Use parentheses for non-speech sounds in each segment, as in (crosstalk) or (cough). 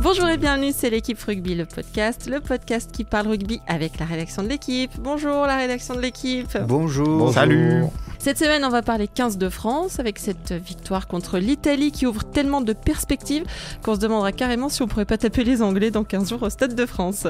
Bonjour et bienvenue, c'est l'équipe Rugby, le podcast, le podcast qui parle rugby avec la rédaction de l'équipe. Bonjour la rédaction de l'équipe. Bonjour. Salut. Cette semaine, on va parler 15 de France avec cette victoire contre l'Italie qui ouvre tellement de perspectives qu'on se demandera carrément si on pourrait pas taper les Anglais dans 15 jours au Stade de France.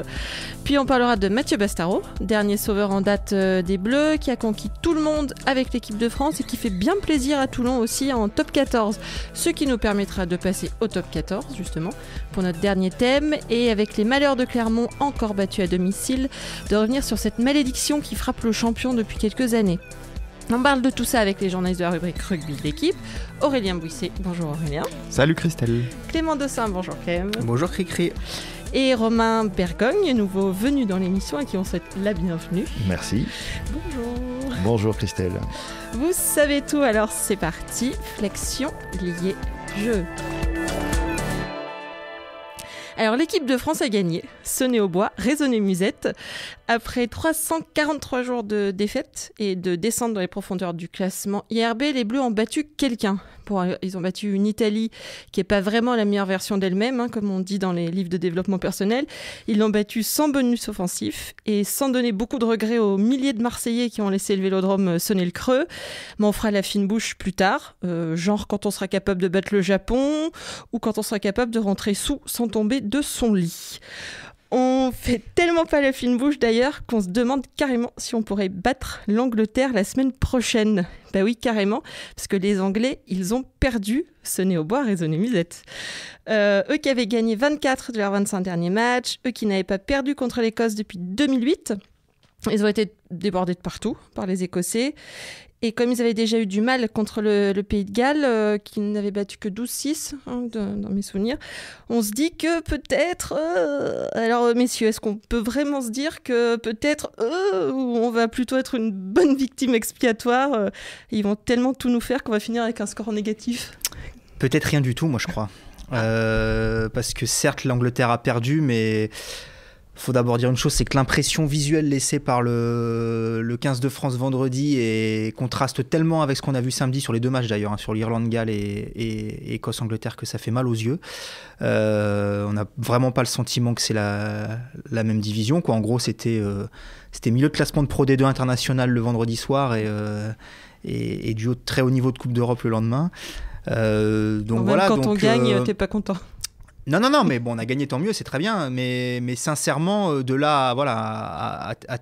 Puis on parlera de Mathieu Bastaro, dernier sauveur en date euh, des Bleus qui a conquis tout le monde avec l'équipe de France et qui fait bien plaisir à Toulon aussi en top 14, ce qui nous permettra de passer au top 14 justement pour notre dernier thème et avec les malheurs de Clermont encore battus à domicile, de revenir sur cette malédiction qui frappe le champion depuis quelques années. On parle de tout ça avec les journalistes de la rubrique rugby d'équipe. Aurélien Bouisset, bonjour Aurélien. Salut Christelle. Clément Dossin, bonjour Clem. Bonjour Cricri. Et Romain Bergogne, nouveau venu dans l'émission et qui on souhaite la bienvenue. Merci. Bonjour. Bonjour Christelle. Vous savez tout, alors c'est parti. Flexion liée jeu. Alors l'équipe de France a gagné, sonné au bois, résonné musette. Après 343 jours de défaite et de descente dans les profondeurs du classement IRB, les Bleus ont battu quelqu'un. ils ont battu une Italie qui n'est pas vraiment la meilleure version d'elle-même, hein, comme on dit dans les livres de développement personnel. Ils l'ont battu sans bonus offensif et sans donner beaucoup de regrets aux milliers de Marseillais qui ont laissé le vélodrome euh, sonner le creux. Mais on fera la fine bouche plus tard, euh, genre quand on sera capable de battre le Japon ou quand on sera capable de rentrer sous sans tomber de son lit. On fait tellement pas la fine bouche d'ailleurs qu'on se demande carrément si on pourrait battre l'Angleterre la semaine prochaine. Bah oui, carrément, parce que les Anglais, ils ont perdu ce au bois, raisonné musette. Euh, eux qui avaient gagné 24 de leurs 25 derniers matchs, eux qui n'avaient pas perdu contre l'Écosse depuis 2008. Ils ont été débordés de partout par les Écossais. Et comme ils avaient déjà eu du mal contre le, Pays de Galles, euh, qui qu'ils n'avaient battu que 12-6, hein, dans mes souvenirs, on se dit que peut-être... Euh, alors euh, messieurs, est-ce qu'on peut vraiment se dire que peut-être on va plutôt être une bonne victime expiatoire Ils vont tellement tout nous faire qu'on va finir avec un score négatif Peut-être rien du tout, moi je crois. Ah. parce que certes, l'Angleterre a perdu, mais faut d'abord dire une chose, c'est que l'impression visuelle laissée par le, 15 de France vendredi et contraste tellement avec ce qu'on a vu samedi sur les deux matchs d'ailleurs, hein, sur l'Irlande-Galles et, et, Écosse-Angleterre, que ça fait mal aux yeux. Euh, on n'a vraiment pas le sentiment que c'est la, même division. Quoi. En gros, c'était euh, milieu de classement de Pro D2 international le vendredi soir et, euh, du très haut niveau de Coupe d'Europe le lendemain. donc voilà, quand on gagne, t'es pas content. Non, non, non, mais bon, on a gagné, tant mieux, c'est très bien. Mais, mais sincèrement, euh, de là voilà, à,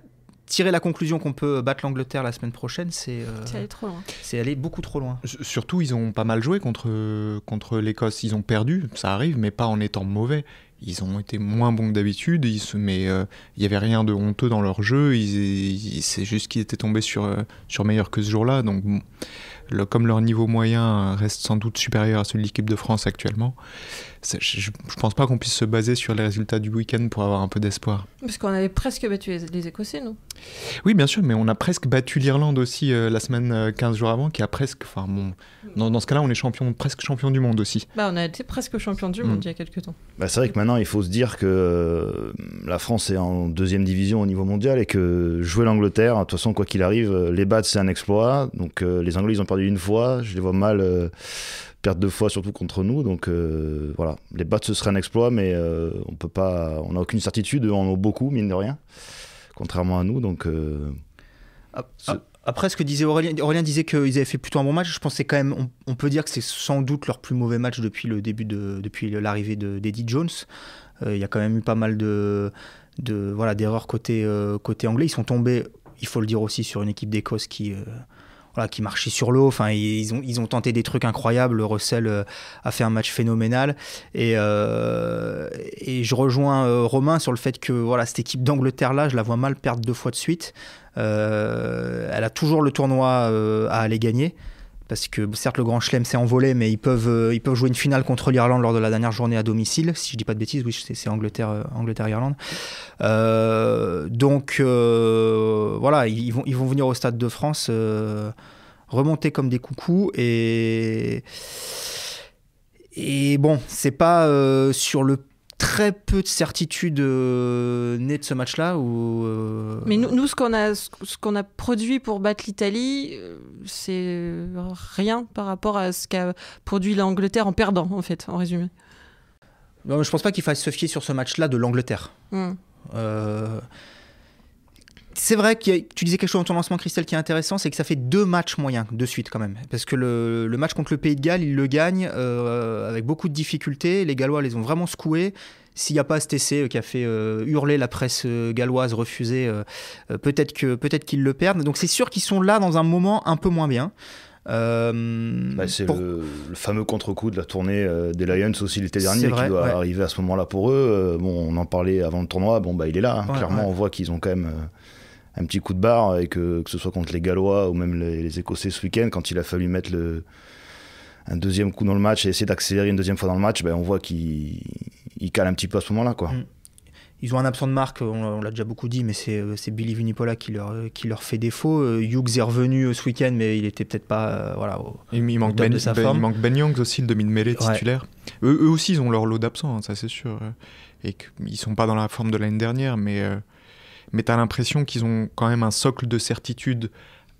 tirer la conclusion qu'on peut battre l'Angleterre la semaine prochaine, c'est euh, c'est aller beaucoup trop loin. surtout, ils ont pas mal joué contre, contre l'Écosse. Ils ont perdu, ça arrive, mais pas en étant mauvais. Ils ont été moins bons que d'habitude, mais euh, il n'y avait rien de honteux dans leur jeu. c'est juste qu'ils étaient tombés sur, sur meilleur que ce jour-là. Donc, comme leur niveau moyen reste sans doute supérieur à celui de l'équipe de France actuellement, je, ne pense pas qu'on puisse se baser sur les résultats du week-end pour avoir un peu d'espoir. Parce qu'on avait presque battu les, Écossais, non Oui, bien sûr, mais on a presque battu l'Irlande aussi euh, la semaine 15 euh, jours avant, qui a presque. Enfin, dans, ce cas-là, on est champion, presque champion du monde aussi. Bah, on a été presque champion du monde mm. il y a quelques temps. Bah, c'est vrai que maintenant, il faut se dire que euh, la France est en deuxième division au niveau mondial et que jouer l'Angleterre, de toute façon, quoi qu'il arrive, les battre, c'est un exploit. Donc, les Anglais, ils ont perdu une fois. Je les vois mal perte de fois surtout contre nous. Donc euh, voilà, les battes, ce serait un exploit, mais euh, on peut pas, on n'a aucune certitude. Eux en ont beaucoup, mine de rien, contrairement à nous. Donc. Euh, ah, ah, après, ce que disait Aurélien, Aurélien disait qu'ils avaient fait plutôt un bon match. Je pensais quand même, on, peut dire que c'est sans doute leur plus mauvais match depuis le début depuis l'arrivée d'Eddie Jones. Il y a quand même eu pas mal de, de voilà d'erreurs côté côté anglais. Ils sont tombés, il faut le dire aussi, sur une équipe d'Écosse qui qui marchait sur l'eau. ils ont, tenté des trucs incroyables. Russell euh, a fait un match phénoménal. Et, euh, je rejoins euh, Romain sur le fait que voilà, cette équipe d'Angleterre-là, je la vois mal perdre deux fois de suite. elle a toujours le tournoi à aller gagner parce que certes le Grand Chelem s'est envolé, mais ils peuvent, euh, ils peuvent jouer une finale contre l'Irlande lors de la dernière journée à domicile, si je dis pas de bêtises, oui, c'est Angleterre, euh, Angleterre, Irlande. Euh, donc voilà, ils vont, ils vont venir au Stade de France remonter comme des coucous et et bon, c'est pas sur le très peu de certitudes euh, née de ce match-là. ou euh, Mais nous, ce qu'on a, ce qu'on a produit pour battre l'Italie, euh, c'est rien par rapport à ce qu'a produit l'Angleterre en perdant, en fait, en résumé. Non, je pense pas qu'il faille se fier sur ce match-là de l'Angleterre. Hmm c'est vrai que tu disais quelque chose dans ton lancement, Christelle, qui est intéressant, c'est que ça fait deux matchs moyens de suite quand même. Parce que le, match contre le Pays de Galles, ils le gagnent euh, avec beaucoup de difficultés. Les Gallois les ont vraiment secoués. S'il n'y a pas cet essai euh, qui a fait euh, hurler la presse galloise, refuser, peut-être que peut-être qu'ils le perdent. Donc c'est sûr qu'ils sont là dans un moment un peu moins bien. Bah, c'est le, fameux contre-coup de la tournée des Lions aussi l'été dernier qui doit arriver à ce moment-là pour eux. bon, on en parlait avant le tournoi. Bon, bah, il est là. Hein. Clairement, on voit qu'ils ont quand même un petit coup de barre et que, que ce soit contre les Gallois ou même les, Écossais ce week-end, quand il a fallu mettre le, un deuxième coup dans le match et essayer d'accélérer une deuxième fois dans le match, ben on voit qu'il cale un petit peu à ce moment-là. quoi. Mm. Ils ont un absent de marque, on, l'a déjà beaucoup dit, mais euh, c'est Billy Vunipola qui leur, qui leur fait défaut. Euh, Hughes est revenu euh, ce week-end, mais il était peut-être pas voilà, au, il manque ben, de sa ben, forme. Il manque Ben Youngs aussi, le demi-mêlée titulaire. Eux, aussi, ils ont leur lot d'absents, hein, ça c'est sûr. Et ne sont pas dans la forme de l'année dernière, mais mais tu as l'impression qu'ils ont quand même un socle de certitude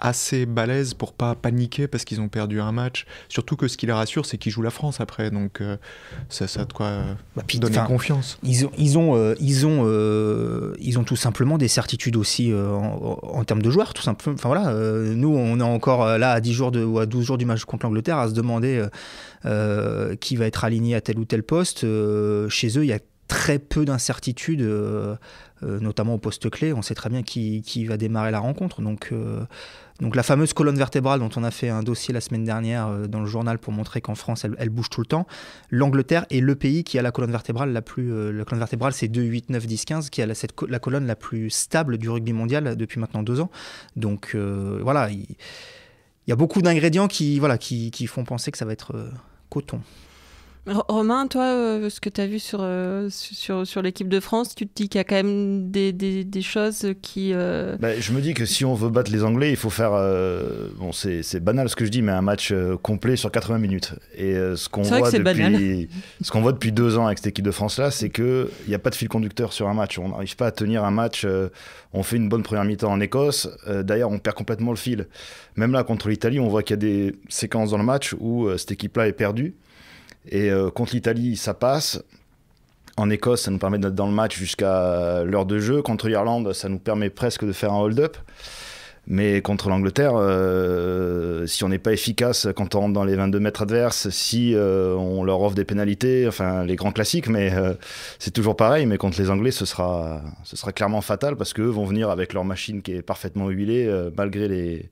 assez balèze pour pas paniquer parce qu'ils ont perdu un match. Surtout que ce qui les rassure, c'est qu'ils jouent la France après, donc euh, ça, a de quoi bah, donner confiance. Ils ont, ils ont, euh, ils ont, euh, ils ont tout simplement des certitudes aussi en, termes de joueurs, tout simplement. Enfin voilà, nous on est encore là à 10 jours de, ou à 12 jours du match contre l'Angleterre à se demander qui va être aligné à tel ou tel poste. chez eux, il y a très peu d'incertitudes, euh, euh, notamment au poste clé. On sait très bien qui, va démarrer la rencontre. Donc, euh, donc la fameuse colonne vertébrale dont on a fait un dossier la semaine dernière dans le journal pour montrer qu'en France, elle, bouge tout le temps. L'Angleterre est le pays qui a la colonne vertébrale la plus... la colonne vertébrale, c'est 2, 8, 9, 10, 15, qui a la, colonne la plus stable du rugby mondial depuis maintenant deux ans. Donc voilà, il y, a beaucoup d'ingrédients qui, voilà, qui, font penser que ça va être coton. Romain, toi, euh, ce que tu as vu sur, euh, sur, sur l'équipe de France, tu te dis qu'il y a quand même des, des, choses qui. Euh, bah, je me dis que si on veut battre les Anglais, il faut faire. bon, c'est banal ce que je dis, mais un match complet sur 80 minutes. Et ce qu'on voit, depuis, ce qu'on voit depuis deux ans avec cette équipe de France-là, c'est qu'il n'y a pas de fil conducteur sur un match. On n'arrive pas à tenir un match. on fait une bonne première mi-temps en Écosse. D'ailleurs, on perd complètement le fil. Même là, contre l'Italie, on voit qu'il y a des séquences dans le match où cette équipe-là est perdue. Et euh, contre l'Italie, ça passe. En Écosse, ça nous permet d'être dans le match jusqu'à l'heure de jeu. Contre l'Irlande, ça nous permet presque de faire un hold-up. Mais contre l'Angleterre, euh, si on n'est pas efficace quand on rentre dans les 22 mètres adverses, si euh, on leur offre des pénalités, enfin les grands classiques, mais c'est toujours pareil. Mais contre les Anglais, ce sera, ce sera clairement fatal parce qu'eux vont venir avec leur machine qui est parfaitement huilée malgré les,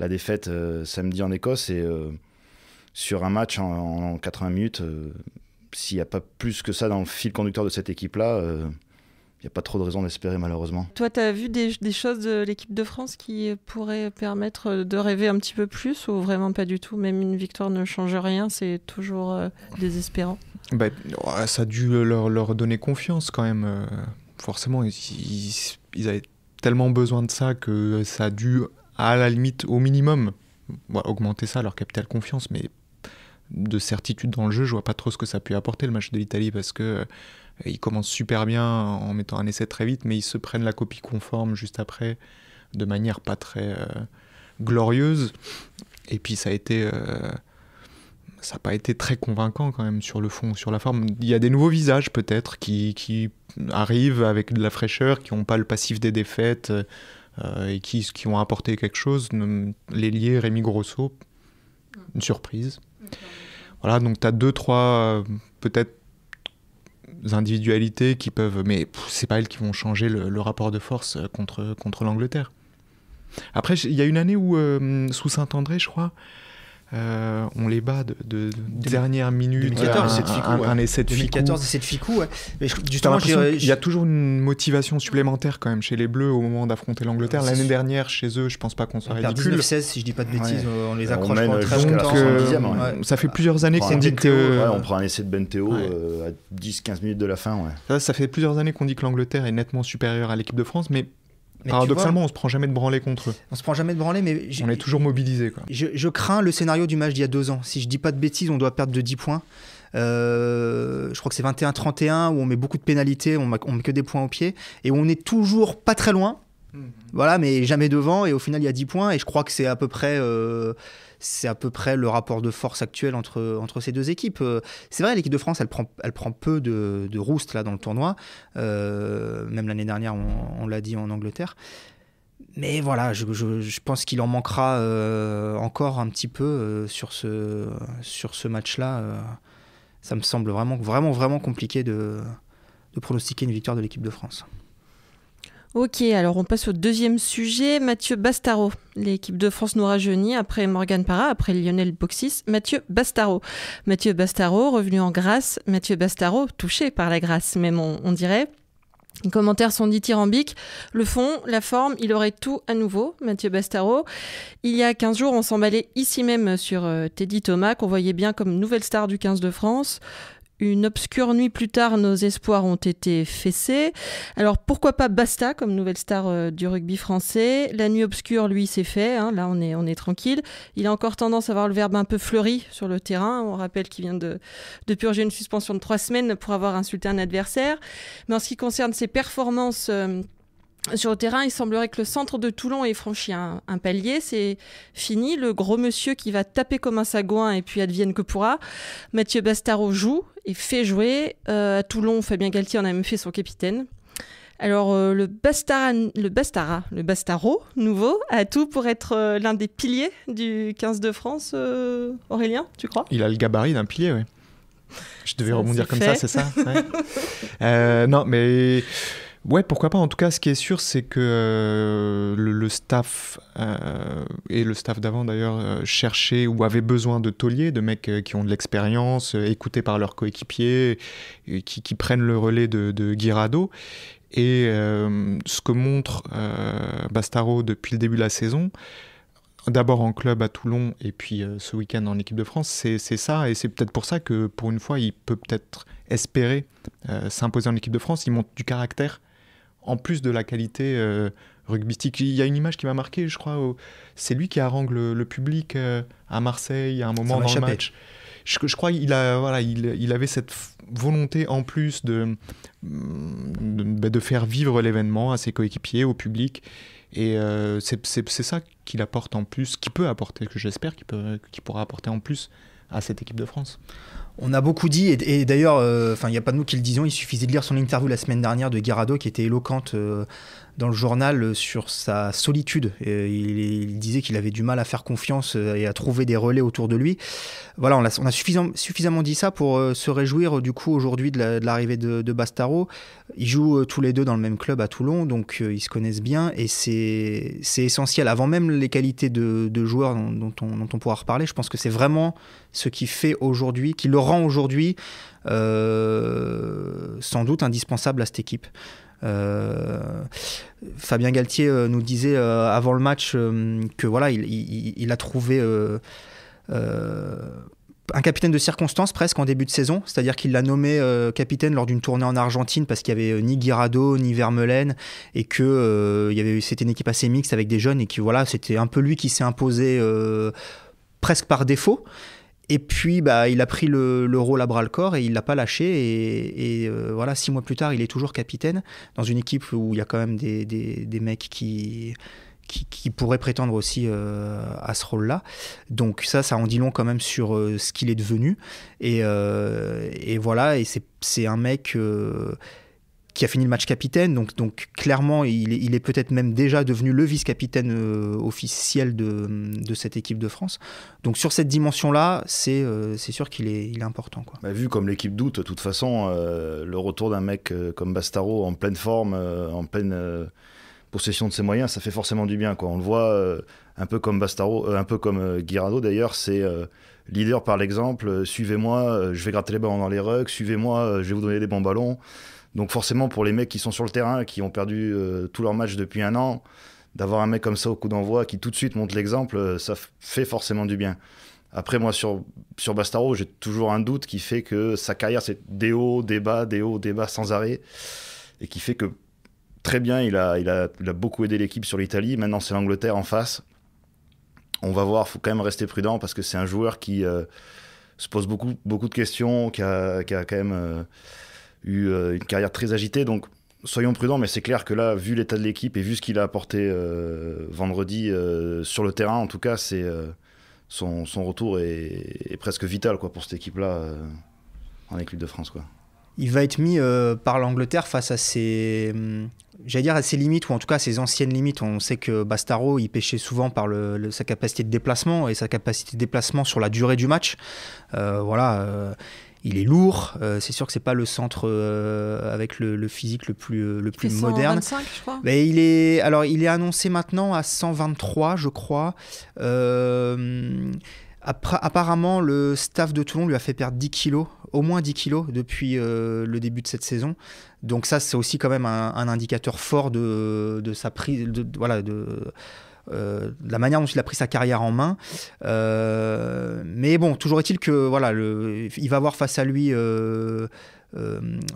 la défaite samedi en Écosse. Et sur un match en, 80 minutes, euh, s'il n'y a pas plus que ça dans le fil conducteur de cette équipe-là, il euh, n'y a pas trop de raison d'espérer malheureusement. Toi, tu as vu des, choses de l'équipe de France qui pourraient permettre euh, de rêver un petit peu plus ou vraiment pas du tout Même une victoire ne change rien, c'est toujours désespérant. Bah, ça a dû leur, donner confiance quand même. Forcément, ils, avaient tellement besoin de ça que ça a dû, à la limite, au minimum, augmenter ça, leur capital confiance, mais de certitude dans le jeu. Je vois pas trop ce que ça a pu apporter le match de l'Italie parce que euh, ils commencent super bien en mettant un essai très vite, mais ils se prennent la copie conforme juste après de manière pas très euh, glorieuse. Et puis ça a été euh, ça n'a pas été très convaincant quand même sur le fond, sur la forme. Il y a des nouveaux visages peut-être qui, arrivent avec de la fraîcheur, qui n'ont pas le passif des défaites et qui, qui ont apporté quelque chose. Hum, Les Rémi Grosso, une surprise. Voilà, donc tu as deux, trois, euh, peut-être individualités qui peuvent, mais c'est pas elles qui vont changer le, rapport de force euh, contre, contre l'Angleterre. Après, il y a une année où, euh, sous Saint-André, je crois, euh, on les bat de, de, dernière minute. 2014, un, essai de 2014, essai de Ficou. Mais il y a toujours une motivation supplémentaire quand même chez les Bleus au moment d'affronter l'Angleterre. L'année dernière, chez eux, je pense pas qu'on soit ridicule. 19 16 si je dis pas de bêtises, on les bah, accroche on très longtemps. Ça fait plusieurs années qu'on dit que. on prend un essai de Ben Théo euh, à 10-15 minutes de la fin. Ça, ça fait plusieurs années qu'on dit que l'Angleterre est nettement supérieure à l'équipe de France, mais Paradoxalement, on se prend jamais de branler contre eux. On se prend jamais de branler, mais on est toujours mobilisé. Je, je, crains le scénario du match d'il y a deux ans. Si je dis pas de bêtises, on doit perdre de 10 points. Euh, je crois que c'est 21-31 où on met beaucoup de pénalités, on, on met que des points au pied et on est toujours pas très loin. Mhm. Voilà, mais jamais devant et au final il y a 10 points et je crois que c'est à peu près. Euh, c'est à peu près le rapport de force actuel entre, entre ces deux équipes. Euh, c'est vrai, l'équipe de France, elle prend, elle prend peu de, de roustes là dans le tournoi. Euh, même l'année dernière, on, l'a dit en Angleterre. Mais voilà, je, pense qu'il en manquera euh, encore un petit peu sur ce, sur ce match-là. ça me semble vraiment, vraiment, vraiment compliqué de, de pronostiquer une victoire de l'équipe de France. Ok, alors on passe au deuxième sujet. Mathieu Bastaro, l'équipe de France nous rajeunit après Morgan Parra, après Lionel Boxis, Mathieu Bastaro. Mathieu Bastaro, revenu en grâce, Mathieu Bastaro, touché par la grâce même on, dirait. Les commentaires sont dithyrambiques. Le fond, la forme, il aurait tout à nouveau, Mathieu Bastaro. Il y a 15 jours, on s'emballait ici même sur euh, Teddy Thomas, qu'on voyait bien comme nouvelle star du 15 de France. Une obscure nuit plus tard, nos espoirs ont été fessés. Alors pourquoi pas Basta comme nouvelle star euh, du rugby français La nuit obscure, lui, c'est fait. Hein. là, on est, on est tranquille. Il a encore tendance à avoir le verbe un peu fleuri sur le terrain. On rappelle qu'il vient de, purger une suspension de trois semaines pour avoir insulté un adversaire. Mais en ce qui concerne ses performances... Euh, sur le terrain, il semblerait que le centre de Toulon ait franchi un, palier. C'est fini. Le gros monsieur qui va taper comme un sagouin et puis advienne que pourra. Mathieu Bastaro joue et fait jouer. Euh, à Toulon, Fabien Galtier en a même fait son capitaine. Alors euh, le, Bastara, le Bastara, le Bastaro nouveau, a tout pour être euh, l'un des piliers du 15 de France, Aurélien, tu crois Il a le gabarit d'un pilier, oui. Je devais rebondir comme ça, c'est ça (laughs) Non, mais Ouais, pourquoi pas. En tout cas, ce qui est sûr, c'est que euh, le, staff euh, et le staff d'avant d'ailleurs euh, cherchaient ou avaient besoin de tauliers, de mecs qui ont de l'expérience, écoutés par leurs coéquipiers, et qui, prennent le relais de, de Guirado. Et ce que montre Bastaro depuis le début de la saison, d'abord en club à Toulon et puis ce week-end en équipe de France, c'est ça. Et c'est peut-être pour ça que pour une fois, il peut peut-être espérer s'imposer en équipe de France. Il montre du caractère en plus de la qualité euh, rugbyistique, Il y a une image qui m'a marqué, je crois. C'est lui qui harangue le, public euh, à Marseille à un moment dans le match. Je, crois qu'il a, voilà, il, avait cette volonté en plus de, mm, bah, de, faire vivre l'événement à ses coéquipiers, au public. Et euh, c'est ça qu'il apporte en plus, qu'il peut apporter, que j'espère qu'il pourra apporter en plus à cette équipe de France. On a beaucoup dit, et, d'ailleurs, euh, il n'y a pas de nous qui le disons, il suffisait de lire son interview la semaine dernière de Garado, qui était éloquente euh, dans le journal euh, sur sa solitude. Euh, il, disait qu'il avait du mal à faire confiance euh, et à trouver des relais autour de lui. Voilà, on a, suffisamment dit ça pour se réjouir du coup aujourd'hui de l'arrivée de, Bastaro. Ils jouent tous les deux dans le même club à Toulon, donc ils se connaissent bien et c'est essentiel. Avant même les qualités de, de joueurs dont, dont, on, pourra reparler, je pense que c'est vraiment ce qui fait aujourd'hui, qui le rend aujourd'hui sans doute indispensable à cette équipe. Euh, Fabien Galtier euh, nous disait euh, avant le match que voilà, il, a trouvé un capitaine de circonstance presque en début de saison, c'est-à-dire qu'il l'a nommé capitaine lors d'une tournée en Argentine parce qu'il n'y avait ni Guirado ni Vermeulen et que c'était une équipe assez mixte avec des jeunes et que voilà c'était un peu lui qui s'est imposé presque par défaut. Et puis, bah, il a pris le, le rôle à bras le corps et il l'a pas lâché. Et, euh, voilà, six mois plus tard, il est toujours capitaine dans une équipe où il y a quand même des, des, des mecs qui, qui, qui, pourraient prétendre aussi euh, à ce rôle-là. Donc ça, ça en dit long quand même sur euh, ce qu'il est devenu. Et, et voilà, et c'est un mec qui a fini le match capitaine. Donc, donc clairement, il est, il est peut-être même déjà devenu le vice-capitaine euh, officiel de, de, cette équipe de France. Donc sur cette dimension-là, c'est euh, c'est sûr qu'il est, il est important. Quoi. Bah, vu comme l'équipe doute, de toute façon, euh, le retour d'un mec comme Bastaro en pleine forme, en pleine possession de ses moyens, ça fait forcément du bien. Quoi. On le voit un peu comme Bastaro, un peu comme Guirado d'ailleurs, c'est leader par l'exemple, suivez-moi, je vais gratter les ballons dans les rugs suivez-moi, je vais vous donner des bons ballons. Donc forcément, pour les mecs qui sont sur le terrain, qui ont perdu tout euh, tous leurs matchs depuis un an, d'avoir un mec comme ça au coup d'envoi qui tout de suite montre l'exemple, euh, ça fait forcément du bien. Après, moi, sur, sur Bastaro, j'ai toujours un doute qui fait que sa carrière, c'est des hauts, des bas, des hauts, des bas sans arrêt. Et qui fait que très bien, il a, il a, beaucoup aidé l'équipe sur l'Italie. Maintenant, c'est l'Angleterre en face. On va voir, Il faut quand même rester prudent parce que c'est un joueur qui euh, se pose beaucoup, beaucoup de questions, qui a, quand même eu euh, une carrière très agitée. Donc, soyons prudents, mais c'est clair que là, vu l'état de l'équipe et vu ce qu'il a apporté euh, vendredi euh, sur le terrain, en tout cas, c'est son, retour est, presque vital quoi, pour cette équipe-là en équipe de France. Quoi. Il va être mis par l'Angleterre face à ses, hum, j'allais dire à ses limites, ou en tout cas ses anciennes limites. On sait que Bastaro, il pêchait souvent par sa capacité de déplacement et sa capacité de déplacement sur la durée du match. voilà il est lourd. Euh, c'est sûr que c'est pas le centre euh, avec le, physique le plus, euh, le plus moderne. Mais il est, alors, il est annoncé maintenant à 123, je crois. apparemment, le staff de Toulon lui a fait perdre 10 kilos, au moins 10 kilos depuis le début de cette saison. Donc ça, c'est aussi quand même un, indicateur fort de, sa prise, de, voilà, de, euh, la manière dont il a pris sa carrière en main. Euh, mais bon, toujours est-il que voilà, il va avoir face à lui. Euh,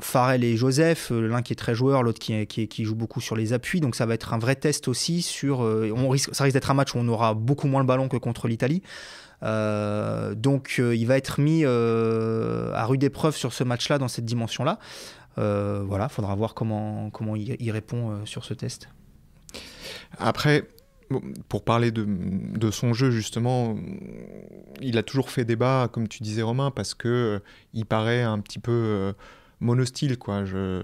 Farel et Joseph, l'un qui est très joueur, l'autre qui, qui, joue beaucoup sur les appuis. Donc ça va être un vrai test aussi sur. on risque, ça risque d'être un match où on aura beaucoup moins le ballon que contre l'Italie. donc il va être mis à rude épreuve sur ce match-là, dans cette dimension-là. voilà, faudra voir comment, il répond sur ce test. Après, pour parler de, de, son jeu, justement, il a toujours fait débat, comme tu disais, Romain, parce que euh, il paraît un petit peu euh, monostyle, quoi. Je,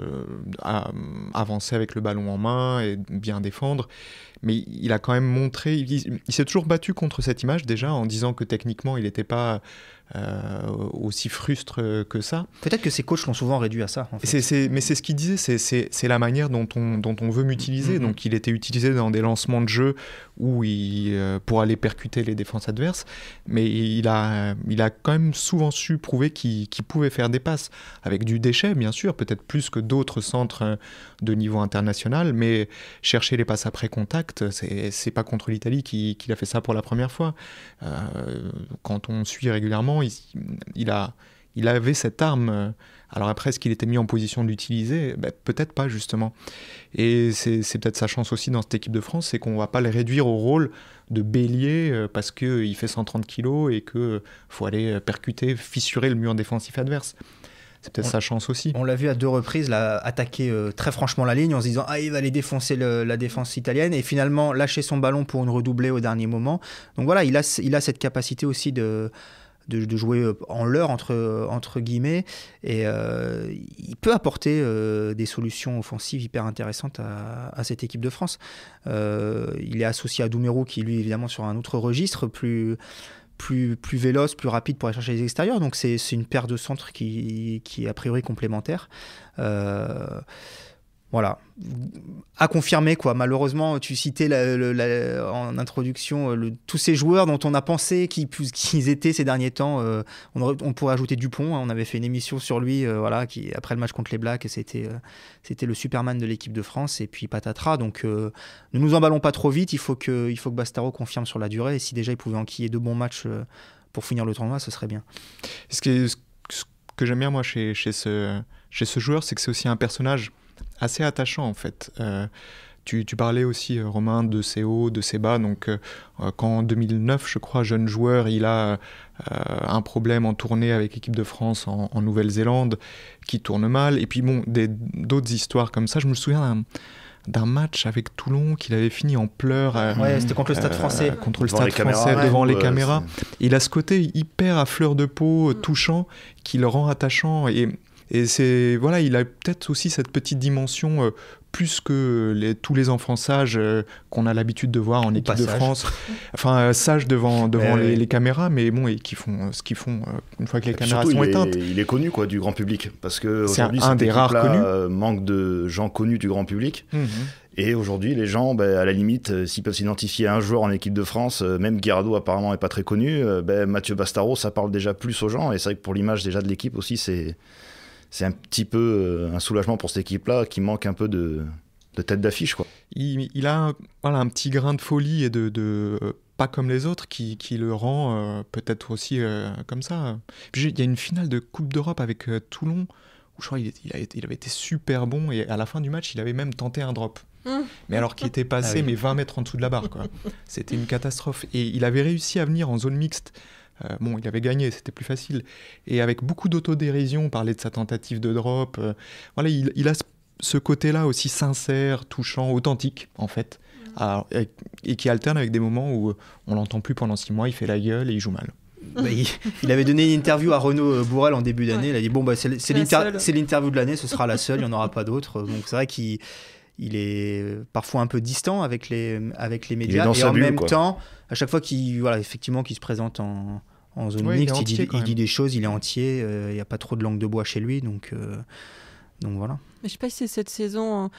à, avancer avec le ballon en main et bien défendre. Mais il a quand même montré, il s'est toujours battu contre cette image, déjà, en disant que techniquement, il n'était pas euh, aussi frustre que ça. Peut-être que ses coachs l'ont souvent réduit à ça. mais c'est ce qu'il disait, c'est la manière dont on, dont on veut m'utiliser. Mm-hmm. Donc il était utilisé dans des lancements de jeu où il, euh, pour aller percuter les défenses adverses, mais il a, il a quand même souvent su prouver qu'il pouvait faire des passes, avec du déchet bien sûr, peut-être plus que d'autres centres euh, de niveau international, mais chercher les passes après contact, c'est pas contre l'Italie qu'il a fait ça pour la première fois. quand on suit régulièrement, il, a, il avait cette arme. Alors après, est-ce qu'il était mis en position d'utiliser ben, Peut-être pas, justement. Et c'est peut-être sa chance aussi dans cette équipe de France, c'est qu'on ne va pas le réduire au rôle de bélier euh, parce qu'il euh, fait 130 kilos et qu'il euh, faut aller percuter, fissurer le mur défensif adverse. C'est peut-être sa chance aussi. On l'a vu à deux reprises attaquer très franchement la ligne en se disant Ah, il va aller défoncer la défense italienne et finalement lâcher son ballon pour une redoublée au dernier moment. Donc voilà, il a, il a cette capacité aussi de de, jouer euh, en leur entre, guillemets et euh, il peut apporter euh, des solutions offensives hyper intéressantes à, cette équipe de France. il est associé à Doumerou qui lui évidemment sur un autre registre plus plus, plus véloce, plus rapide pour aller chercher les extérieurs. Donc c'est une paire de centres qui, qui est a priori complémentaire. Voilà, à confirmer quoi. Malheureusement, tu citais en introduction euh, tous ces joueurs dont on a pensé qu'ils (laughs) étaient ces derniers temps. Euh, on, pourrait ajouter Dupont. Hein. on avait fait une émission sur lui, euh, voilà, qui après le match contre les Blacks, c'était c'était le Superman de l'équipe de France et puis patatras. Donc, ne nous emballons pas trop vite. Il faut que il faut que Bastaro confirme sur la durée. Et si déjà il pouvait enquiller deux bons matchs pour finir le tournoi, ce serait bien. Ce que, j'aime bien moi chez, chez chez ce joueur, c'est que c'est aussi un personnage assez attachant en fait. Euh, tu, parlais aussi, euh, Romain, de ses hauts, de ses bas. Donc, euh, quand en 2009, je crois, jeune joueur, il a un problème en tournée avec l'équipe de France en, Nouvelle-Zélande, qui tourne mal. Et puis, bon, d'autres histoires comme ça. Je me souviens d'un match avec Toulon qu'il avait fini en pleurs. ouais, c'était contre le Stade français. Contre le devant Stade français, devant les caméras. Il a ce côté hyper à fleur de peau, touchant, qui le rend attachant. Et et c'est voilà, il a peut-être aussi cette petite dimension euh, plus que les, tous les enfants sages euh, qu'on a l'habitude de voir en équipe de France, (laughs) enfin euh, sages devant devant les, caméras, mais bon et qui font ce qu'ils font une fois que les caméras sont éteintes. Est, il est connu quoi du grand public parce que c'est un, des rares connus. manque de gens connus du grand public. Mhm. Et aujourd'hui, les gens, ben, à la limite, s'ils peuvent s'identifier à un joueur en équipe de France, même Guerrado apparemment n'est pas très connu, ben, Mathieu Bastaro, ça parle déjà plus aux gens. Et c'est vrai que pour l'image déjà de l'équipe aussi, c'est c'est un petit peu euh, un soulagement pour cette équipe-là qui manque un peu de, tête d'affiche. Quoi. Il, a voilà, un petit grain de folie et de, pas comme les autres qui, le rend euh, peut-être aussi euh, comme ça. Il y a une finale de Coupe d'Europe avec Toulon où je crois qu'il il, avait été super bon et à la fin du match, il avait même tenté un drop. Mmh. Mais alors qu'il était passé ah mais 20 mètres en dessous de la barre, quoi. C'était une catastrophe. Et il avait réussi à venir en zone mixte euh, bon, il avait gagné, c'était plus facile. Et avec beaucoup d'autodérision, parler de sa tentative de drop. Euh, voilà, il, a ce côté-là aussi sincère, touchant, authentique, en fait, et, qui alterne avec des moments où euh, on l'entend plus pendant six mois, il fait la gueule et il joue mal. Bah, il, avait donné une interview à Renaud Bourrel en début d'année. Il a dit Bon, bah, c'est l'interview de l'année, ce sera la seule, il n'y en aura pas d'autres Donc, c'est vrai qu'il il est parfois un peu distant avec les, avec les médias. et en même temps, à chaque fois qu'il voilà, effectivement, se présente en, en zone mixte, il, dit, il dit, des choses, il est entier, euh, il n'y a pas trop de langue de bois chez lui. Donc, euh, donc voilà. Je sais pas si c'est cette saison,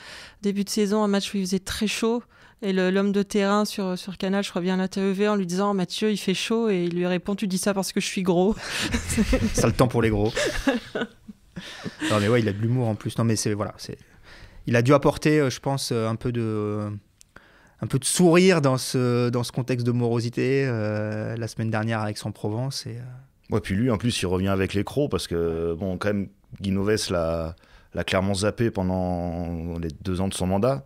début de saison, un match où il faisait très chaud. Et l'homme de terrain sur, sur Canal, je crois bien la TEV, en lui disant Mathieu, il fait chaud. Et il lui répond Tu dis ça parce que je suis gros. (laughs) ça le temps pour les gros. non, mais ouais, il a de l'humour en plus. Non, mais c'est. Voilà, c'est il a dû apporter, euh, je pense, euh, un peu de euh, un peu de sourire dans ce, dans ce contexte de morosité la semaine dernière avec son provence Et, puis lui, en plus, il revient avec les crocs parce que, bon, quand même, Guinoves l'a clairement zappé pendant les deux ans de son mandat.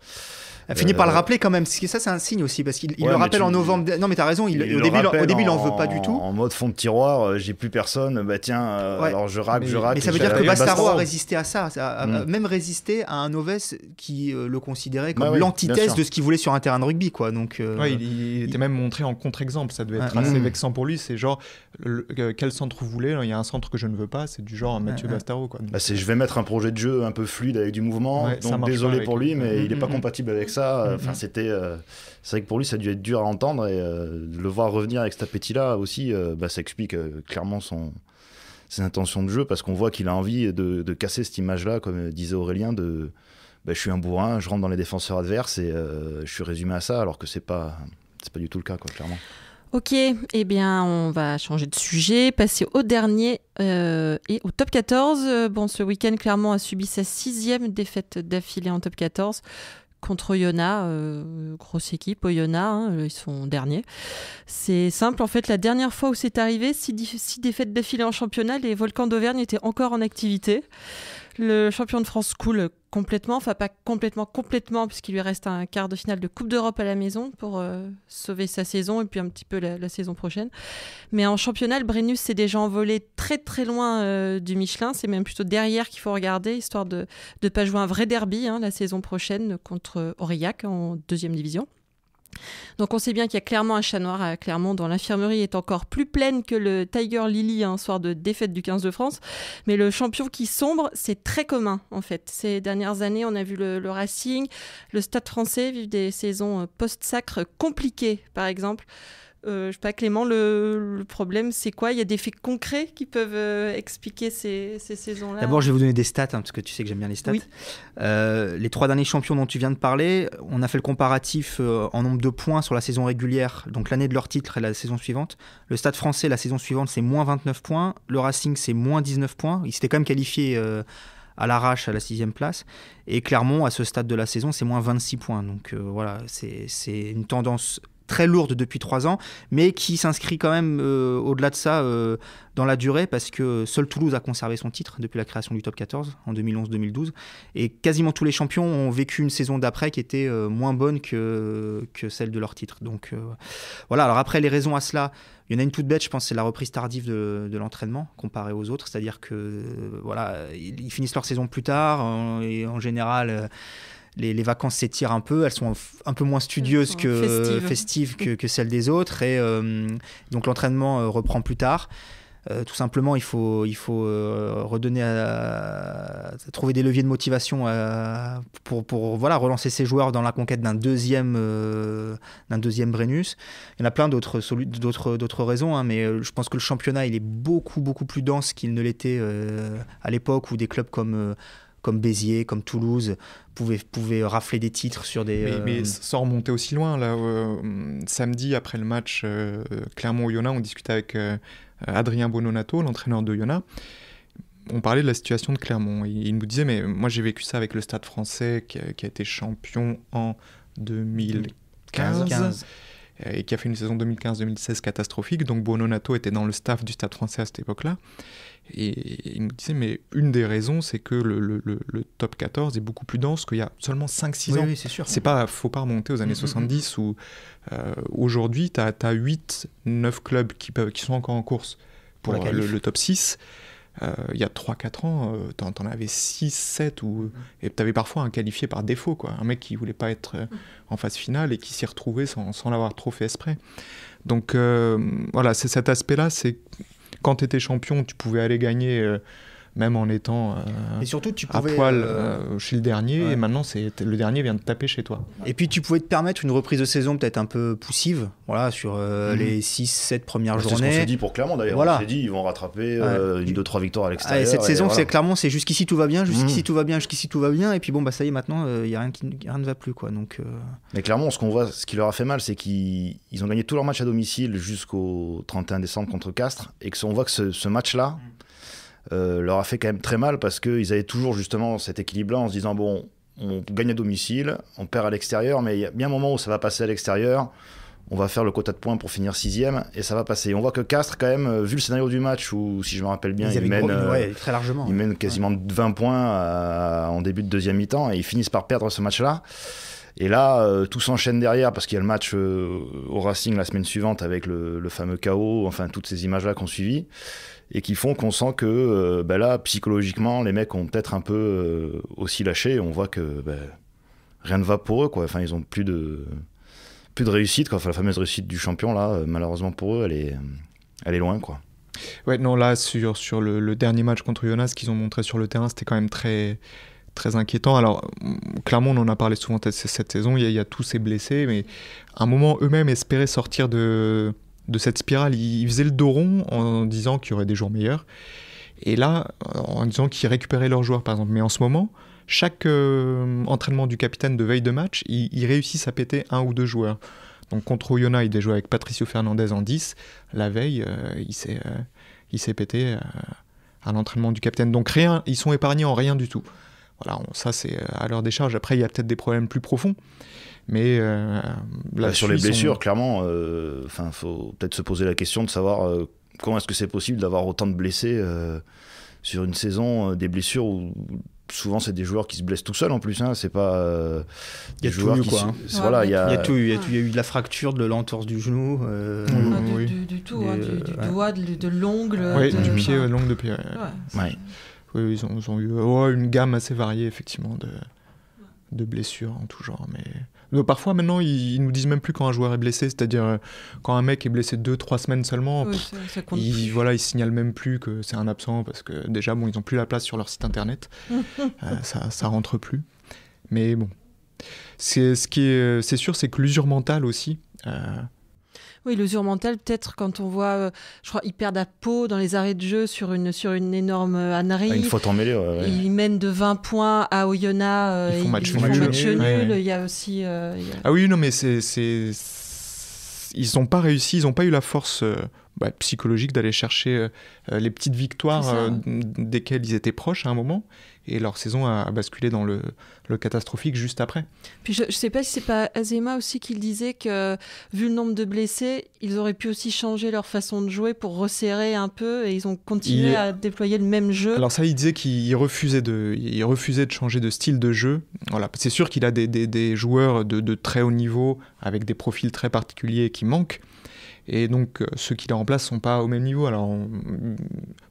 Elle finit par le euh, rappeler quand même. Ça, c'est un signe aussi, parce qu'il le rappelle en novembre. Non, mais t'as raison, au, début, au il en veut pas du tout. En mode fond de tiroir, euh, j'ai plus personne, bah tiens, euh, alors je racle, je racle. Et ça veut dire que Bastaro a résisté à ça, mm. même résisté à un Noves qui le considérait bah comme l'antithèse de ce qu'il voulait sur un terrain de rugby, quoi. Donc, il, était même montré en contre-exemple, ça devait être assez mm. vexant pour lui. C'est genre, quel centre vous voulez Il y a un centre que je ne veux pas, c'est du genre Mathieu Bastaro, quoi. Bah, je vais mettre un projet de jeu un peu fluide avec du mouvement, donc désolé pour lui, mais mm, il n'est pas compatible avec ça. Euh, mm-hmm. c'était. Euh, c'est vrai que pour lui, ça a dû être dur à entendre et euh, le voir revenir avec cet appétit-là aussi, bah, ça explique clairement son ses intentions de jeu parce qu'on voit qu'il a envie de, casser cette image-là, comme disait Aurélien, de bah, je suis un bourrin, je rentre dans les défenseurs adverses et je suis résumé à ça, alors que c'est pas c'est pas du tout le cas, quoi, clairement. Ok, eh bien, on va changer de sujet, passer au dernier et au top 14. Bon, ce week-end, clairement, a subi sa sixième défaite d'affilée en top 14 contre Yona, euh, grosse équipe, Yona, hein, euh, ils sont derniers. C'est simple, en fait, la dernière fois où c'est arrivé, six, six défaites d'affilée en championnat, les volcans d'Auvergne étaient encore en activité. Le champion de France coule complètement, enfin pas complètement, complètement, puisqu'il lui reste un quart de finale de Coupe d'Europe à la maison pour euh, sauver sa saison et puis un petit peu la, saison prochaine. Mais en championnat, le Brennus s'est déjà envolé très très loin euh, du Michelin. C'est même plutôt derrière qu'il faut regarder, histoire de ne pas jouer un vrai derby hein, la saison prochaine contre Aurillac en deuxième division. Donc on sait bien qu'il y a clairement un chat noir à euh, Clermont dont l'infirmerie est encore plus pleine que le Tiger Lily un hein, soir de défaite du 15 de France. Mais le champion qui sombre, c'est très commun en fait. Ces dernières années, on a vu le, le Racing, le Stade français vivre des saisons euh, post-sacres compliquées par exemple je euh, je sais pas, Clément, le, problème, c'est quoi Il y a des faits concrets qui peuvent euh, expliquer ces, ces saisons-là D'abord, je vais vous donner des stats, hein, parce que tu sais que j'aime bien les stats. Euh, les trois derniers champions dont tu viens de parler, on a fait le comparatif en nombre de points sur la saison régulière, donc l'année de leur titre et la saison suivante. Le Stade français, la saison suivante, c'est moins 29 points. Le Racing, c'est moins 19 points. Ils s'étaient quand même qualifiés à l'arrache à la sixième place. Et Clermont, à ce stade de la saison, c'est moins 26 points. Donc voilà, c'est une tendance très lourde depuis trois ans, mais qui s'inscrit quand même euh, au-delà de ça euh, dans la durée, parce que seul Toulouse a conservé son titre depuis la création du top 14 en 2011-2012, et quasiment tous les champions ont vécu une saison d'après qui était euh, moins bonne que, que celle de leur titre. Donc voilà, alors après les raisons à cela, il y en a une toute bête, je pense, c'est la reprise tardive de, l'entraînement comparée aux autres, c'est-à-dire que voilà, ils, finissent leur saison plus tard, et en général les, vacances s'étirent un peu, elles sont un peu moins studieuses que festives, que, celles des autres, et euh, donc l'entraînement euh, reprend plus tard. Euh, tout simplement, il faut, il faut redonner, à, trouver des leviers de motivation pour, voilà, relancer ses joueurs dans la conquête d'un deuxième, deuxième Brennus. Il y en a plein d'autres, raisons, hein, mais je pense que le championnat il est beaucoup, beaucoup plus dense qu'il ne l'était à l'époque où des clubs comme comme Béziers, comme Toulouse, pouvaient, pouvaient rafler des titres sur des. Mais, euh, sans remonter aussi loin, là, euh, mm, samedi après le match euh, Clermont-Yona, on discutait avec Adrien Bononato, l'entraîneur de Yona on parlait de la situation de Clermont. Il, nous disait, mais moi j'ai vécu ça avec le Stade français qui a, qui a été champion en 2015. 15. Euh, et qui a fait une saison 2015-2016 catastrophique. Donc Buono Nato était dans le staff du Stade français à cette époque-là. Et il me disait, mais une des raisons, c'est que le, top 14 est beaucoup plus dense qu'il y a seulement 5-6 ans. c'est sûr. C'est pas, faut pas remonter aux années 70 mm, mm, mm. où euh, aujourd'hui, tu as, 8-9 clubs qui, qui sont encore en course pour, le, top 6. Euh, il y a 3-4 ans, euh, t'en, avais 6, 7, ou, mm. et t'avais parfois un qualifié par défaut, quoi. un mec qui voulait pas être euh, mm. en phase finale et qui s'y retrouvait sans, sans l'avoir trop fait exprès. Donc voilà, c'est cet aspect-là, c'est quand tu étais champion, tu pouvais aller gagner même en étant euh, et surtout, tu pouvais, à poil euh, euh, chez le dernier, et maintenant c'est le dernier vient de taper chez toi. Et puis tu pouvais te permettre une reprise de saison peut-être un peu poussive, voilà, sur mhm. les 6-7 premières journées. Bah, c'est ce qu'on s'est dit pour Clermont d'ailleurs. Voilà. On s'est dit ils vont rattraper une, deux, trois victoires à l'extérieur. cette saison, c'est clairement, c'est jusqu'ici tout va bien, jusqu'ici mhm. tout va bien, jusqu'ici tout va bien, et puis bon bah ça y est maintenant il y a rien qui rien ne va plus quoi. Donc. Mais clairement ce qu'on voit, ce qui leur a fait mal, c'est qu'ils ont gagné tous leurs matchs à domicile jusqu'au 31 décembre contre Castres, et que on voit que ce, match là. Mm. Euh, leur a fait quand même très mal parce qu'ils avaient toujours justement cet équilibre-là en se disant bon, on gagne à domicile, on perd à l'extérieur, mais il y a bien un moment où ça va passer à l'extérieur. On va faire le quota de points pour finir sixième et ça va passer. On voit que Castres, quand même, euh, vu le scénario du match où, si je me rappelle bien, ils, mènent, euh, très largement, ils quasiment 20 points en début de deuxième mi-temps et ils finissent par perdre ce match-là. Et là, euh, tout s'enchaîne derrière parce qu'il y a le match euh, au Racing la semaine suivante avec le, fameux KO, enfin toutes ces images-là qu'on suivit et qui font qu'on sent que euh, ben là, psychologiquement, les mecs ont peut-être un peu aussi lâché. on voit que ben, rien ne va pour eux, quoi. Enfin, ils ont plus de plus de réussite, quoi. la fameuse réussite du champion, là, malheureusement pour eux, elle est, elle est loin, quoi. Ouais, non, là, sur, sur le, le dernier match contre Jonas qu'ils ont montré sur le terrain, c'était quand même très, très inquiétant. Alors, clairement, on en a parlé souvent cette saison, il y, a, tous ces blessés, mais à un moment, eux-mêmes espéraient sortir de, de cette spirale. Ils, faisaient le dos rond en disant qu'il y aurait des jours meilleurs, et là, en disant qu'ils récupéraient leurs joueurs, par exemple. Mais en ce moment, chaque euh, entraînement du capitaine de veille de match, ils il réussissent à péter un ou deux joueurs. Donc contre Oyona, il a joué avec Patricio Fernandez en 10. La veille, euh, euh, il s'est pété à l'entraînement du capitaine. Donc rien, ils sont épargnés en rien du tout. Voilà, ça c'est euh, à l'heure des charges Après, il y a peut-être des problèmes plus profonds. Mais euh, bah, sur les blessures, clairement, euh, enfin, faut peut-être se poser la question de savoir comment est-ce que c'est possible d'avoir autant de blessés sur une saison, des blessures où souvent c'est des joueurs qui se blessent tout seuls en plus hein. c'est pas il y a tout eu il y a... eu de la fracture de l'entorse du genou du, tout du, doigt de, l'ongle du pied l'ongle de pied ils, ont, eu une gamme assez variée, effectivement, de, de blessures en tout genre. Mais parfois, maintenant, ils, ne nous disent même plus quand un joueur est blessé, c'est-à-dire euh, quand un mec est blessé 2-3 semaines seulement, ils, voilà, ils signalent même plus que c'est un absent parce que déjà, bon, ils n'ont plus la place sur leur site internet. (laughs) Euh, ça, ça rentre plus. Mais bon, c'est ce qui est, c'est sûr, c'est que l'usure mentale aussi. Euh, oui, l'usure mentale, peut-être quand on voit, euh, je crois, ils perdent à peau dans les arrêts de jeu sur une, sur une énorme anarie. Euh, ah, une faute en Ils mènent de 20 points à Oyona. Euh, ils font match, nul. il y a aussi. Ah oui, non, mais c'est. Ils n'ont pas réussi, ils n'ont pas eu la force bah, psychologique d'aller chercher euh, les petites victoires euh, desquelles ils étaient proches à un moment. Et leur saison a, basculé dans le, le, catastrophique juste après. Puis je ne sais pas si c'est pas Azema aussi qui disait que, vu le nombre de blessés, ils auraient pu aussi changer leur façon de jouer pour resserrer un peu et ils ont continué à déployer le même jeu. Alors ça, il disait qu'il refusait de, refusait de changer de style de jeu. Voilà, c'est sûr qu'il a des, joueurs de, de très haut niveau avec des profils très particuliers qui manquent. Et donc, euh, ceux qui les remplacent sont pas au même niveau. Alors,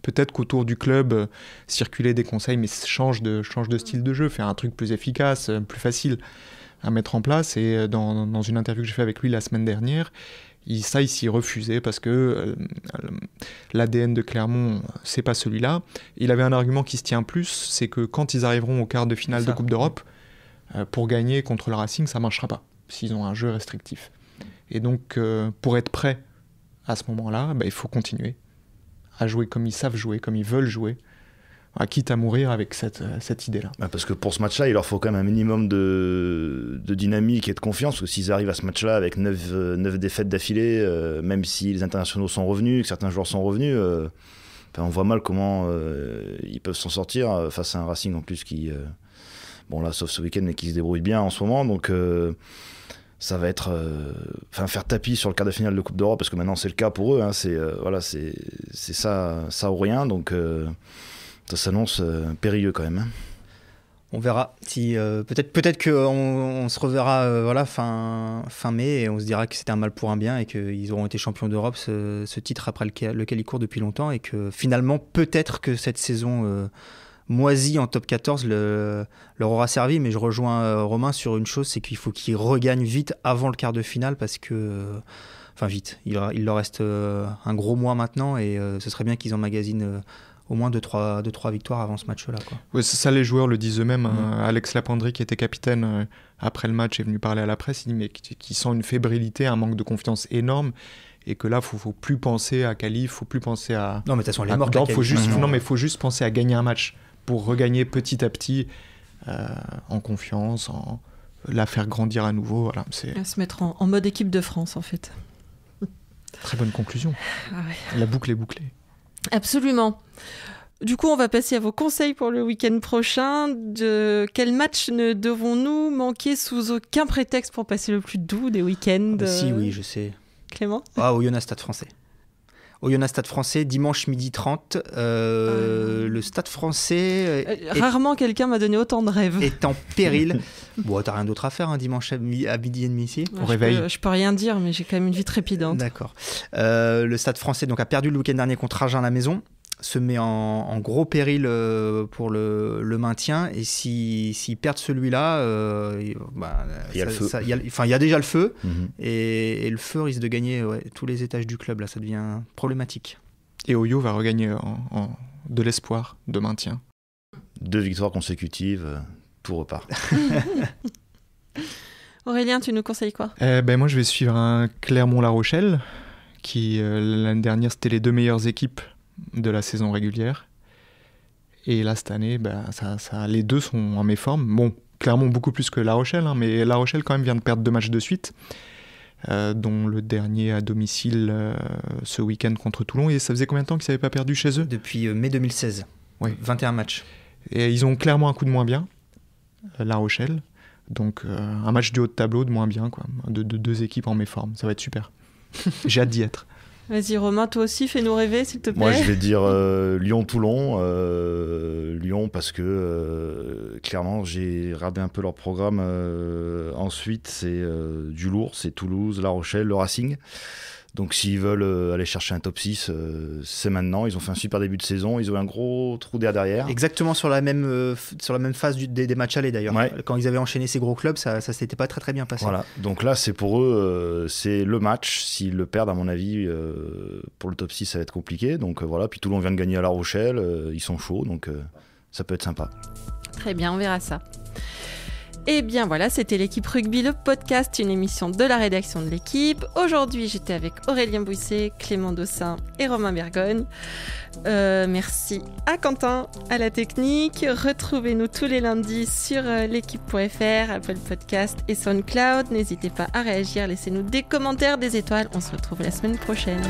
peut-être qu'autour du club, euh, circuler des conseils, mais change de, change de style de jeu, faire un truc plus efficace, euh, plus facile à mettre en place. Et dans, une interview que j'ai fait avec lui la semaine dernière, il, ça, il s'y refusait parce que l'ADN de Clermont, c'est pas celui-là. Il avait un argument qui se tient plus, c'est que quand ils arriveront au quart de finale de Coupe d'Europe, pour gagner contre le Racing, ça marchera pas, s'ils ont un jeu restrictif. Et donc, euh, pour être prêt à ce moment-là, bah, il faut continuer à jouer comme ils savent jouer, comme ils veulent jouer, à bah, quitte à mourir avec cette, euh, idée-là. Bah, parce que pour ce match-là, il leur faut quand même un minimum de, dynamique et de confiance, parce que s'ils arrivent à ce match-là avec 9, euh, défaites d'affilée, même si les internationaux sont revenus, que certains joueurs sont revenus, on voit mal comment ils peuvent s'en sortir face à un Racing en plus qui, bon là, sauf ce week-end, mais qui se débrouille bien en ce moment. Donc ça va être euh, enfin faire tapis sur le quart de finale de Coupe d'Europe parce que maintenant c'est le cas pour eux hein, c'est euh, voilà c'est ça ça ou rien donc euh, ça s'annonce périlleux quand même hein. On verra si peut-être peut-être qu'on on se reverra voilà fin fin mai et on se dira que c'était un mal pour un bien et qu'ils auront été champions d'Europe ce, titre après lequel, ils courent depuis longtemps et que finalement peut-être que cette saison moisi en top 14 le, leur aura servi. Mais je rejoins euh, Romain sur une chose, c'est qu'il faut qu'ils regagnent vite avant le quart de finale parce que... Euh, enfin vite, il, il leur reste euh, un gros mois maintenant et ce serait bien qu'ils emmagasinent au moins 2-3 trois, trois victoires avant ce match-là. Oui, ça, les joueurs le disent eux-mêmes. Hein. Mm. Alex Lapandry, qui était capitaine après le match, est venu parler à la presse. Il dit mais qui sent une fébrilité, un manque de confiance énorme. Et que là, il faut, faut plus penser à Cali, faut plus penser à. Non, mais de toute façon, les morts. Il faut juste, mm. non, mais faut juste penser à gagner un match pour regagner petit à petit euh, en confiance, en la faire grandir à nouveau. Voilà, c'est... Se mettre en, mode équipe de France, en fait. (laughs) Très bonne conclusion. Ah la boucle est bouclée. Absolument. Du coup, on va passer à vos conseils pour le week-end prochain. De quel match ne devons-nous manquer sous aucun prétexte pour passer le plus doux des week-ends ah bah Si, oui, je sais. Clément Ah, oui, on a Stade français au a Stade français dimanche midi 30. Euh, euh. le Stade français. Euh, rarement quelqu'un m'a donné autant de rêves. Est en péril. (laughs) bon, t'as rien d'autre à faire hein, dimanche à, midi et demi ici. je Peux, rien dire, mais j'ai quand même une vie trépidante. D'accord. le Stade français donc, a perdu le week-end dernier contre Agen à la maison se met en, gros péril euh, pour le, maintien. Et s'ils si, perdent celui-là, il y, a déjà le feu. Mhm. et, le feu risque de gagner tous les étages du club. Là, ça devient problématique. Et Oyo va regagner en, de l'espoir de maintien. Deux victoires consécutives, euh, tout repart. (laughs) (laughs) Aurélien, tu nous conseilles quoi eh ben Moi, je vais suivre un Clermont-La Rochelle, qui euh, l'année dernière, c'était les deux meilleures équipes de la saison régulière. Et là, cette année, ben ça, les deux sont en méforme. Bon, clairement beaucoup plus que La Rochelle, hein, mais La Rochelle quand même vient de perdre deux matchs de suite, euh, dont le dernier à domicile euh, ce week-end contre Toulon. Et ça faisait combien de temps qu'ils n'avaient pas perdu chez eux Depuis euh, mai 2016. Oui. 21 matchs. Et ils ont clairement un coup de moins bien, La Rochelle. Donc un match du haut de tableau de moins bien, quoi. De, de deux équipes en méforme. Ça va être super. (laughs) J'ai hâte d'y être. Vas-y Romain, toi aussi fais-nous rêver s'il te plaît. Moi je vais dire (laughs) euh, Lyon-Toulon. Euh, Lyon parce que euh, clairement j'ai regardé un peu leur programme. ensuite c'est du lourd, c'est Toulouse, La Rochelle, le Racing. Donc s'ils veulent euh, aller chercher un top 6, euh, c'est maintenant. Ils ont fait un super début de saison. Ils ont eu un gros trou derrière. Exactement sur la même, euh, sur la même phase des, des, matchs allés d'ailleurs. Quand ils avaient enchaîné ces gros clubs, ça ne s'était pas très très bien passé. Voilà. Donc là, c'est pour eux, c'est le match. S'ils le perdent, à mon avis, pour le top 6, ça va être compliqué. Donc voilà. Puis Toulon vient de gagner à La Rochelle. ils sont chauds. Donc ça peut être sympa. Très bien, on verra ça. Et bien voilà, c'était l'équipe Rugby, le podcast, une émission de la rédaction de l'équipe. Aujourd'hui, j'étais avec Aurélien Bouisset, Clément Dossin et Romain Bergogne. Euh, merci à Quentin, à la technique. Retrouvez-nous tous les lundis sur euh, l'équipe.fr, Apple Podcast et SoundCloud. N'hésitez pas à réagir, laissez-nous des commentaires, des étoiles. On se retrouve la semaine prochaine.